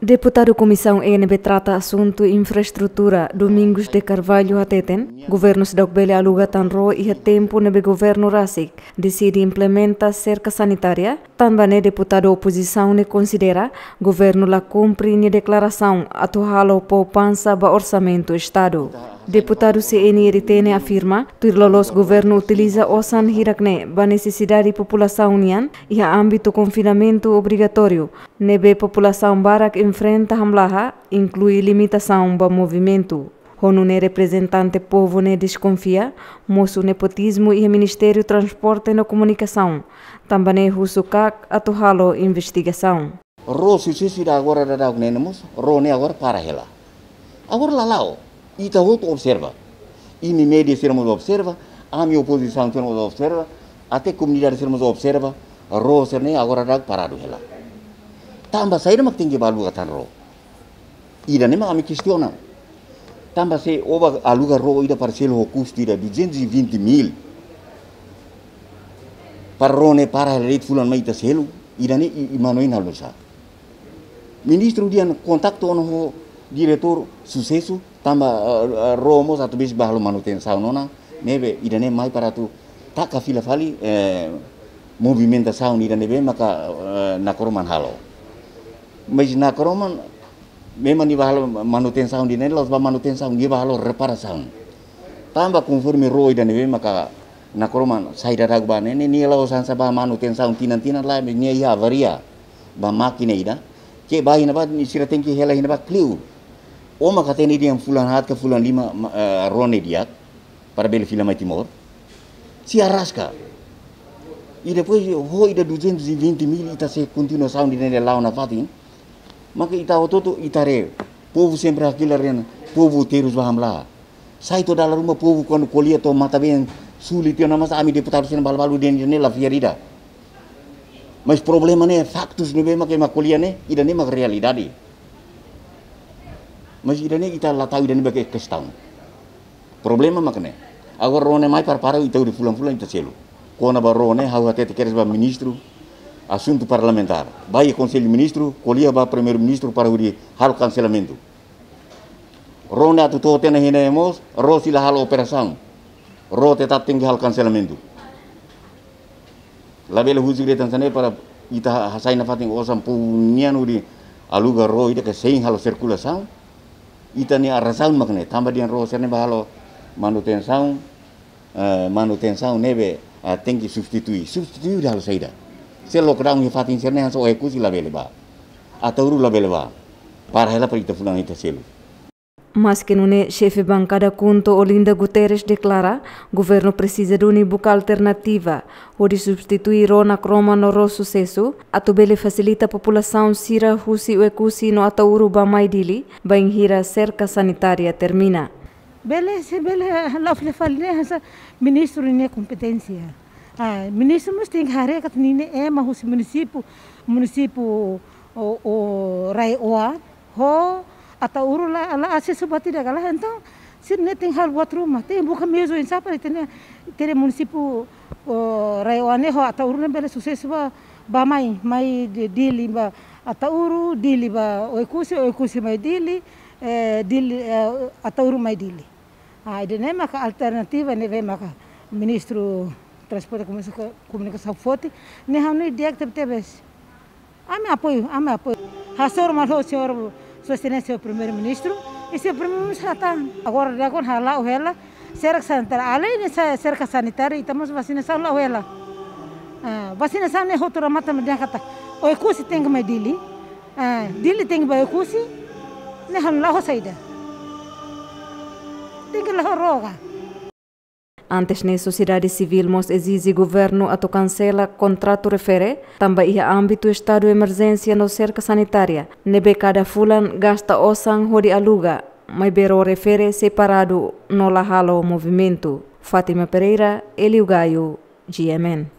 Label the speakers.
Speaker 1: Deputado Comissão ENB trata assunto infraestrutura. Domingos de Carvalho ateten. Governo Sidokbele aluga tanro e tempo nebe governo Rasik. Decide implementar cerca sanitária. Também deputado oposição ne considera governo la cumpre ne declaração atuhalo poupança ba orçamento Estado. Deputado CNRT Eritene afirma que o governo utiliza San Hirakne para necessidade de população unian e a âmbito confinamento obrigatório. Nebe população barak enfrenta hamlaha, inclui limitação para movimento. Honu ne representante povo ne desconfia, moço nepotismo e Ministério Transporte e Comunicação. Também russo kak atuhalo investigação.
Speaker 2: Ro sisi agora da dagnenemos, o ne agora para ela. Agora lalau. Y todo observa. Y mi media lo observa, a mi oposición lo observa, até comunidades lo observa, ro ne agora rag parado hela. Tamba sair mak tinggi balu tan ro. Ida nema ami questiona. Tamba se oba aluga ro da parcelo o custo de 220 mil. Parrone para red fulan maita selu, ida ne imanoi e, e nalusa. Ministro um dian contacto con um, ho um, director suceso. tamba uh, eh, eh, romo satu bis bahlu manuten saunona nebe idane mai para tu tak kafila fali eh, movimenta saun idane be maka uh, nakoroman halo mas nakoroman memang di bahalo manuten saun dine los ba manuten saun dia bahalo repara saun tamba konfirmi ro idane be maka nakoroman saida ragba nene ni lo sa bah manuten saun tinan tinan la ni ya varia ba makine ida ke bahina ba ni sira tenki hela hina ba kliu Oma katene yang fulan hat ke fulan lima uh, eh, rone diak para beli filama timor. Si arrasca. Ida depois ho ida 220 mil ita se continuação de nele lá na fatin. Maka ita ototo itare. povu sempre aquilo arena. Povo terus baham lá. Sai toda dalam rumah povo quando colhia to mata bem sulit yang namanya kami deputado bal balu-balu di Indonesia Fierida. Mas problema ne factos nube makai makulia ida ne mak realidade masjid ini kita latawi dan bagai kestan problema makne agar rone mai par paru itu di pulang-pulang itu selu kona rone hau hati terkira ba ministro assunto parlamentar bayi conselho ministro kolia ba Premier ministro para uri hal cancelamento rone atu to tena hinemos rosi la hal operasang. ro tetap tinggi hal cancelamento di tanah ini para ita hasaina fatin osam punian uri aluga ro ida ke sein hal circulação itani arasal makne tamba dian ro sene bahalo manu ten eh, manuten saung, nebe a ah, tenki substitui substitui dalo seida se lo kraun fatin sene ekusi la beleba atau ru la beleba para hela fulan ita selu
Speaker 1: Mas que não é chefe bancada Kunto Olinda Guterres declara governo precisa de uma buca alternativa, onde substituir Rona Croma no ro sucesso, tubele facilita a população sira husi uecusi no atauru bamaidili, banhira cerca sanitária termina.
Speaker 3: Bele, se bele, lá falei, falei, ministro não competência. Ah, ministro, mas tem que que nine é, mas o município, município, o, o, o, o, o, o, o, o, o, atau urula ala asi suba tidak kalah entah se não hal buat rumah tapi bukan mezo insapa tem tem município rayoane ho atau urula bela sukses ba ba mai mai dili ba atau uru dili ba oikusi oikusi mai dili e, dili e, atau uru mai dili ah ide ne maka alternativa ne ve maka ministro transporte comunicação comunicação forte ne hanu ideia que teve teve ame apoio ame apoio hasor mal senhor Sua Excelência é o Primeiro-Ministro, e se o Primeiro-Ministro está. Agora, agora lá o ela, cerca sanitária, além dessa cerca sanitária, estamos temos vacinação lá o ela. Ah, vacinação é outra mata me O Ecusi tem que me dili, ah, dili tem que me Ecusi, né, lá o saída. Tem que lá roga.
Speaker 1: Antes na sociedade civil mos exige governo a to cancela contrato refere, também ia âmbito estado de emergência no cerca sanitária. Nebe cada fulan gasta osan hori aluga, mas bero refere separado no lahalo movimento. Fátima Pereira, Elio Gaio, GMN.